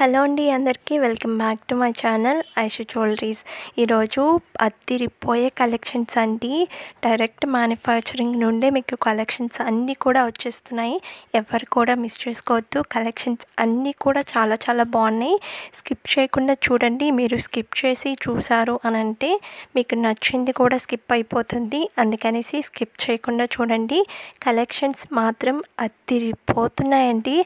hello అండి అందరికీ welcome back to my channel Aishu jewelleries ఈరోజు అద్దిరిపోయే కలెక్షన్స్ అండి డైరెక్ట్ మ్యానుఫ్యాక్చరింగ్ నుండే మీకు కలెక్షన్స్ అన్నీ కూడా వచ్చేస్తున్నాయి ఎవరు కూడా మిస్ చేసుకోవద్దు కలెక్షన్స్ అన్నీ కూడా చాలా చాలా బాగున్నాయి స్కిప్ చేయకుండా చూడండి మీరు స్కిప్ చేసి చూసారు అని అంటే మీకు నచ్చింది కూడా స్కిప్ అయిపోతుంది అందుకనేసి స్కిప్ చేయకుండా చూడండి కలెక్షన్స్ మాత్రం అద్దిరిపోతున్నాయండి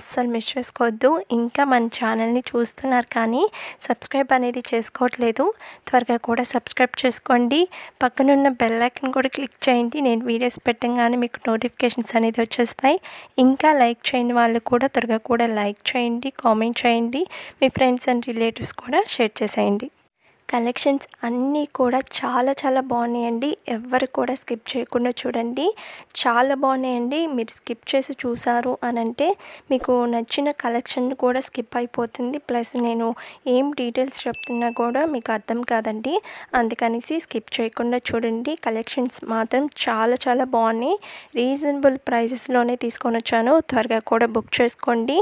అస్సలు మిస్ చేసుకోవద్దు ఇంకా మంచి ఛానల్ని చూస్తున్నారు కానీ సబ్స్క్రైబ్ అనేది చేసుకోవట్లేదు త్వరగా కూడా సబ్స్క్రైబ్ చేసుకోండి పక్కనున్న బెల్ కూడా క్లిక్ చేయండి నేను వీడియోస్ పెట్టంగానే మీకు నోటిఫికేషన్స్ అనేది వచ్చేస్తాయి ఇంకా లైక్ చేయని వాళ్ళు కూడా త్వరగా కూడా లైక్ చేయండి కామెంట్ చేయండి మీ ఫ్రెండ్స్ అండ్ రిలేటివ్స్ కూడా షేర్ చేసేయండి కలెక్షన్స్ అన్నీ కూడా చాలా చాలా బాగున్నాయండి ఎవ్వరు కూడా స్కిప్ చేయకుండా చూడండి చాలా బాగున్నాయండి మీరు స్కిప్ చేసి చూసారు అని అంటే మీకు నచ్చిన కలెక్షన్ కూడా స్కిప్ అయిపోతుంది ప్లస్ నేను ఏం డీటెయిల్స్ చెప్తున్నా కూడా మీకు అర్థం కాదండి అందుకనేసి స్కిప్ చేయకుండా చూడండి కలెక్షన్స్ మాత్రం చాలా చాలా బాగున్నాయి రీజనబుల్ ప్రైజెస్లోనే తీసుకొని వచ్చాను త్వరగా కూడా బుక్ చేసుకోండి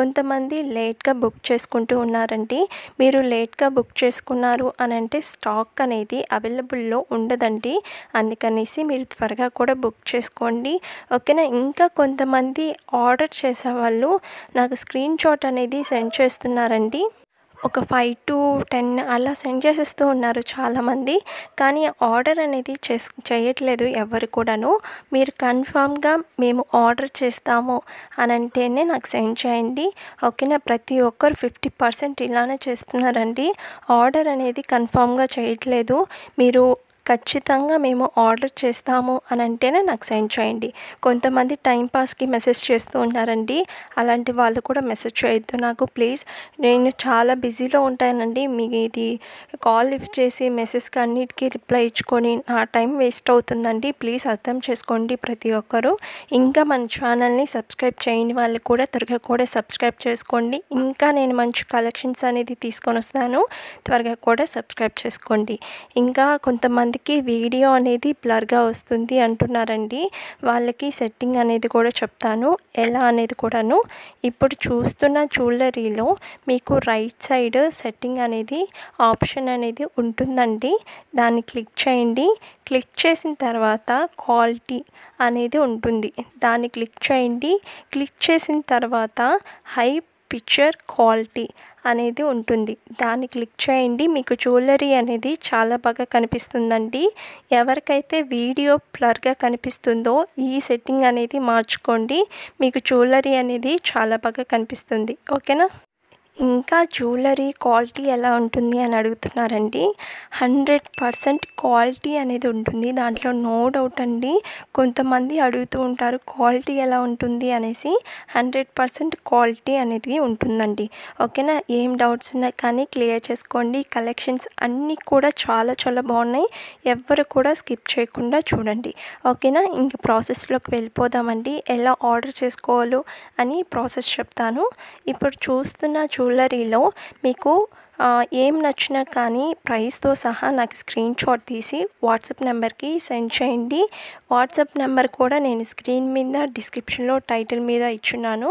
కొంతమంది లేట్గా బుక్ చేసుకుంటూ ఉన్నారండి మీరు లేట్గా బుక్ చేసుకున్నారు అని అంటే స్టాక్ అనేది అవైలబుల్లో ఉండదండి అందుకనేసి మీరు త్వరగా కూడా బుక్ చేసుకోండి ఓకేనా ఇంకా కొంతమంది ఆర్డర్ చేసేవాళ్ళు నాకు స్క్రీన్ షాట్ అనేది సెండ్ చేస్తున్నారండి ఒక ఫైవ్ టు టెన్ అలా సెండ్ చేసేస్తూ ఉన్నారు చాలామంది కానీ ఆర్డర్ అనేది చేస్ చేయట్లేదు ఎవరు కూడాను మీరు కన్ఫామ్గా మేము ఆర్డర్ చేస్తాము అని అంటేనే నాకు సెండ్ చేయండి ఓకేనా ప్రతి ఒక్కరు ఫిఫ్టీ పర్సెంట్ ఇలానే చేస్తున్నారండి ఆర్డర్ అనేది కన్ఫామ్గా చేయట్లేదు మీరు ఖచ్చితంగా మేము ఆర్డర్ చేస్తాము అని అంటేనే నాకు సెండ్ చేయండి కొంతమంది టైంపాస్కి మెసేజ్ చేస్తూ ఉన్నారండి అలాంటి వాళ్ళు కూడా మెసేజ్ చేయొద్దు నాకు ప్లీజ్ నేను చాలా బిజీలో ఉంటానండి మీ ఇది కాల్ లిఫ్ట్ చేసి మెసేజ్కి అన్నిటికీ రిప్లై ఇచ్చుకొని నా టైం వేస్ట్ అవుతుందండి ప్లీజ్ అర్థం చేసుకోండి ప్రతి ఒక్కరూ ఇంకా మన ఛానల్ని సబ్స్క్రైబ్ చేయని వాళ్ళు కూడా త్వరగా కూడా సబ్స్క్రైబ్ చేసుకోండి ఇంకా నేను మంచి కలెక్షన్స్ అనేది తీసుకొని వస్తాను త్వరగా కూడా సబ్స్క్రైబ్ చేసుకోండి ఇంకా కొంతమంది కొంతమందికి వీడియో అనేది బ్లర్గా వస్తుంది అంటున్నారండి వాళ్ళకి సెట్టింగ్ అనేది కూడా చెప్తాను ఎలా అనేది కూడాను ఇప్పుడు చూస్తున్న జ్యువెలరీలో మీకు రైట్ సైడ్ సెట్టింగ్ అనేది ఆప్షన్ అనేది ఉంటుందండి దాన్ని క్లిక్ చేయండి క్లిక్ చేసిన తర్వాత క్వాలిటీ అనేది ఉంటుంది దాన్ని క్లిక్ చేయండి క్లిక్ చేసిన తర్వాత హై పిక్చర్ క్వాలిటీ అనేది ఉంటుంది దాన్ని క్లిక్ చేయండి మీకు జ్యువెలరీ అనేది చాలా బాగా కనిపిస్తుందండి ఎవరికైతే వీడియో బ్లర్గా కనిపిస్తుందో ఈ సెట్టింగ్ అనేది మార్చుకోండి మీకు జ్యువెలరీ అనేది చాలా బాగా కనిపిస్తుంది ఓకేనా ఇంకా జ్యువెలరీ క్వాలిటీ ఎలా ఉంటుంది అని అడుగుతున్నారండి హండ్రెడ్ పర్సెంట్ క్వాలిటీ అనేది ఉంటుంది దాంట్లో నో డౌట్ అండి కొంతమంది అడుగుతూ ఉంటారు క్వాలిటీ ఎలా ఉంటుంది అనేసి హండ్రెడ్ పర్సెంట్ క్వాలిటీ అనేది ఉంటుందండి ఓకేనా ఏం డౌట్స్ ఉన్నాయి కానీ క్లియర్ చేసుకోండి కలెక్షన్స్ అన్నీ కూడా చాలా చాలా బాగున్నాయి ఎవ్వరు కూడా స్కిప్ చేయకుండా చూడండి ఓకేనా ఇంక ప్రాసెస్లోకి వెళ్ళిపోదామండి ఎలా ఆర్డర్ చేసుకోవాలో అని ప్రాసెస్ చెప్తాను ఇప్పుడు చూస్తున్న చూ జ్యువెలరీలో మీకు ఏం నచ్చినా కానీ ప్రైస్తో సహా నాకు స్క్రీన్ షాట్ తీసి వాట్సాప్ నెంబర్కి సెండ్ చేయండి వాట్సాప్ నెంబర్ కూడా నేను స్క్రీన్ మీద డిస్క్రిప్షన్లో టైటిల్ మీద ఇచ్చున్నాను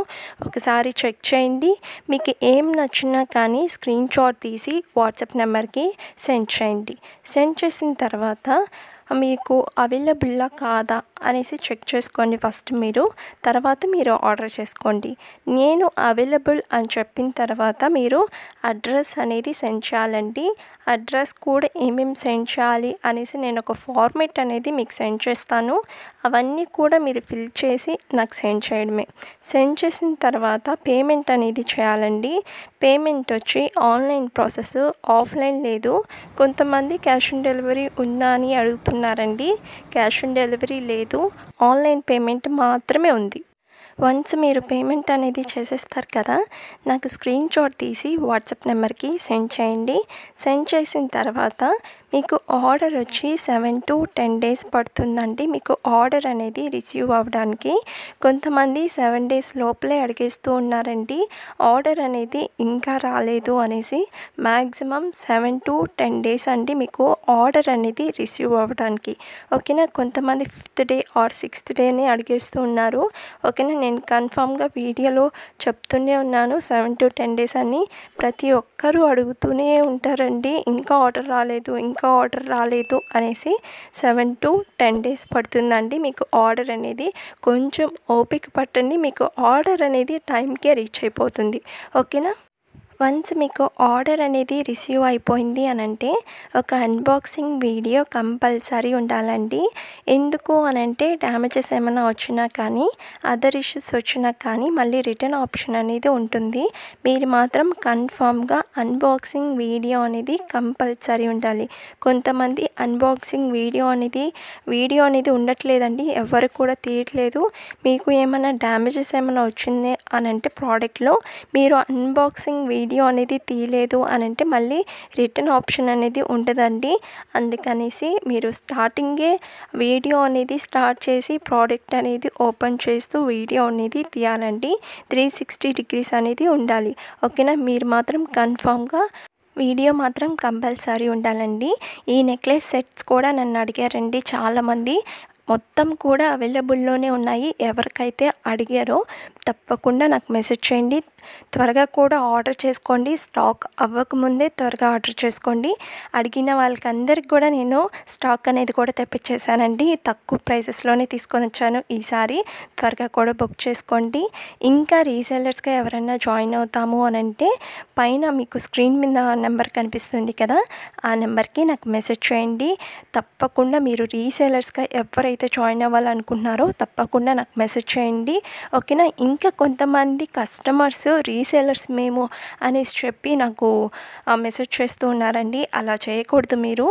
ఒకసారి చెక్ చేయండి మీకు ఏం నచ్చినా కానీ స్క్రీన్ షాట్ తీసి వాట్సాప్ నెంబర్కి సెండ్ చేయండి సెండ్ చేసిన తర్వాత మీకు అవైలబుల్లా కాదా అనేసి చెక్ చేసుకోండి ఫస్ట్ మీరు తర్వాత మీరు ఆర్డర్ చేసుకోండి నేను అవైలబుల్ అని చెప్పిన తర్వాత మీరు అడ్రస్ అనేది సెండ్ చేయాలండి అడ్రస్ కూడా ఏమేమి సెండ్ చేయాలి అనేసి నేను ఒక ఫార్మేట్ అనేది మీకు సెండ్ చేస్తాను అవన్నీ కూడా మీరు ఫిల్ చేసి నాకు సెండ్ చేయడమే సెండ్ చేసిన తర్వాత పేమెంట్ అనేది చేయాలండి పేమెంట్ వచ్చి ఆన్లైన్ ప్రాసెస్ ఆఫ్లైన్ లేదు కొంతమంది క్యాష్ ఆన్ డెలివరీ ఉందా అని అడుగుతున్నారు తీసుకున్నారండి క్యాష్ ఆన్ డెలివరీ లేదు ఆన్లైన్ పేమెంట్ మాత్రమే ఉంది వన్స్ మీరు పేమెంట్ అనేది చేసేస్తారు కదా నాకు స్క్రీన్ షాట్ తీసి వాట్సాప్ నెంబర్కి సెండ్ చేయండి సెండ్ చేసిన తర్వాత మీకు ఆర్డర్ వచ్చి సెవెన్ టు టెన్ డేస్ పడుతుందండి మీకు ఆర్డర్ అనేది రిసీవ్ అవ్వడానికి కొంతమంది సెవెన్ డేస్ లోపలే అడిగేస్తూ ఉన్నారండి ఆర్డర్ అనేది ఇంకా రాలేదు అనేసి maximum seven to ten days అండి మీకు ఆర్డర్ అనేది రిసీవ్ అవ్వడానికి ఓకేనా కొంతమంది ఫిఫ్త్ డే ఆర్ సిక్స్త్ డేనే అడిగేస్తూ ఉన్నారు ఓకేనా నేను కన్ఫామ్గా వీడియోలో చెప్తూనే ఉన్నాను సెవెన్ టు టెన్ డేస్ అని ప్రతి ఒక్కరూ అడుగుతూనే ఉంటారండి ఇంకా ఆర్డర్ రాలేదు ఇంకా ఇంకా ఆర్డర్ రాలేదు అనేసి సెవెన్ టు టెన్ డేస్ పడుతుందండి మీకు ఆర్డర్ అనేది కొంచెం ఓపిక పట్టండి మీకు ఆర్డర్ అనేది టైంకే రీచ్ అయిపోతుంది ఓకేనా వన్స్ మీకు ఆర్డర్ అనేది రిసీవ్ అయిపోయింది అనంటే ఒక అన్బాక్సింగ్ వీడియో కంపల్సరీ ఉండాలండి ఎందుకు అనంటే డ్యామేజెస్ ఏమైనా వచ్చినా కానీ అదర్ ఇష్యూస్ వచ్చినా కానీ మళ్ళీ రిటర్న్ ఆప్షన్ అనేది ఉంటుంది మీరు మాత్రం కన్ఫామ్గా అన్బాక్సింగ్ వీడియో అనేది కంపల్సరీ ఉండాలి కొంతమంది అన్బాక్సింగ్ వీడియో అనేది వీడియో అనేది ఉండట్లేదండి ఎవరు కూడా తీయట్లేదు మీకు ఏమైనా డ్యామేజెస్ ఏమైనా వచ్చింది అని అంటే ప్రోడక్ట్లో మీరు అన్బాక్సింగ్ వీడియో వీడియో అనేది తీయలేదు అని అంటే మళ్ళీ రిటర్న్ ఆప్షన్ అనేది ఉండదండి అందుకనేసి మీరు స్టార్టింగే వీడియో అనేది స్టార్ట్ చేసి ప్రోడక్ట్ అనేది ఓపెన్ చేస్తూ వీడియో అనేది తీయాలండి త్రీ సిక్స్టీ డిగ్రీస్ అనేది ఉండాలి ఓకేనా మీరు మాత్రం కన్ఫామ్గా వీడియో మాత్రం కంపల్సరీ ఉండాలండి ఈ నెక్లెస్ సెట్స్ కూడా నన్ను అడిగారండి చాలామంది మొత్తం కూడా అవైలబుల్లోనే ఉన్నాయి ఎవరికైతే అడిగారో తప్పకుండా నాకు మెసేజ్ చేయండి త్వరగా కూడా ఆర్డర్ చేసుకోండి స్టాక్ అవ్వకముందే త్వరగా ఆర్డర్ చేసుకోండి అడిగిన వాళ్ళకందరికి కూడా నేను స్టాక్ అనేది కూడా తెప్పించేశానండి తక్కువ ప్రైసెస్లోనే తీసుకొని వచ్చాను ఈసారి త్వరగా కూడా బుక్ చేసుకోండి ఇంకా రీసెలర్స్గా ఎవరైనా జాయిన్ అవుతాము అని అంటే పైన మీకు స్క్రీన్ మీద నెంబర్ కనిపిస్తుంది కదా ఆ నెంబర్కి నాకు మెసేజ్ చేయండి తప్పకుండా మీరు రీసెలర్స్గా ఎవరైతే ఎవరైతే జాయిన్ అవ్వాలనుకుంటున్నారో తప్పకుండా నాకు మెసేజ్ చేయండి ఓకేనా ఇంకా కొంతమంది కస్టమర్స్ రీసేలర్స్ మేము అనేసి చెప్పి నాకు మెసేజ్ చేస్తూ ఉన్నారండి అలా చేయకూడదు మీరు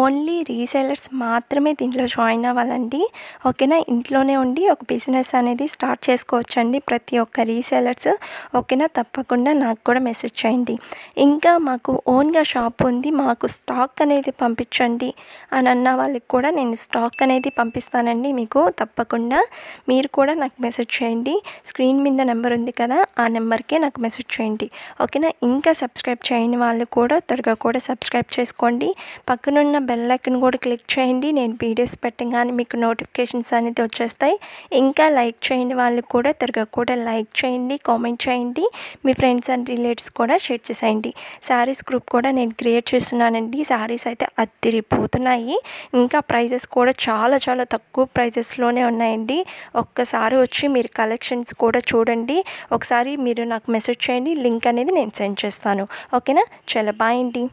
ఓన్లీ రీసేలర్స్ మాత్రమే దీంట్లో జాయిన్ అవ్వాలండి ఓకేనా ఇంట్లోనే ఉండి ఒక బిజినెస్ అనేది స్టార్ట్ చేసుకోవచ్చండి ప్రతి ఒక్క రీసేలర్స్ ఓకేనా తప్పకుండా నాకు కూడా మెసేజ్ చేయండి ఇంకా మాకు ఓన్గా షాప్ ఉంది మాకు స్టాక్ అనేది పంపించండి అని అన్న వాళ్ళకి కూడా నేను స్టాక్ అనేది పంపిస్తానండి మీకు తప్పకుండా మీరు కూడా నాకు మెసేజ్ చేయండి స్క్రీన్ మీద నెంబర్ ఉంది కదా ఆ నెంబర్కే నాకు మెసేజ్ చేయండి ఓకేనా ఇంకా సబ్స్క్రైబ్ చేయని వాళ్ళు కూడా త్వరగా కూడా సబ్స్క్రైబ్ చేసుకోండి పక్కనున్న బెల్ ఐకన్ కూడా క్లిక్ చేయండి నేను వీడియోస్ పెట్టగానే మీకు నోటిఫికేషన్స్ అనేది వచ్చేస్తాయి ఇంకా లైక్ చేయండి వాళ్ళకి కూడా తిరగక కూడా లైక్ చేయండి కామెంట్ చేయండి మీ ఫ్రెండ్స్ అండ్ రిలేటివ్స్ కూడా షేర్ చేసేయండి శారీస్ గ్రూప్ కూడా నేను క్రియేట్ చేస్తున్నానండి శారీస్ అయితే అద్దిరిపోతున్నాయి ఇంకా ప్రైజెస్ కూడా చాలా చాలా తక్కువ ప్రైజెస్లోనే ఉన్నాయండి ఒక్కసారి వచ్చి మీరు కలెక్షన్స్ కూడా చూడండి ఒకసారి మీరు నాకు మెసేజ్ చేయండి లింక్ అనేది నేను సెండ్ చేస్తాను ఓకేనా చాలా బాయ్ అండి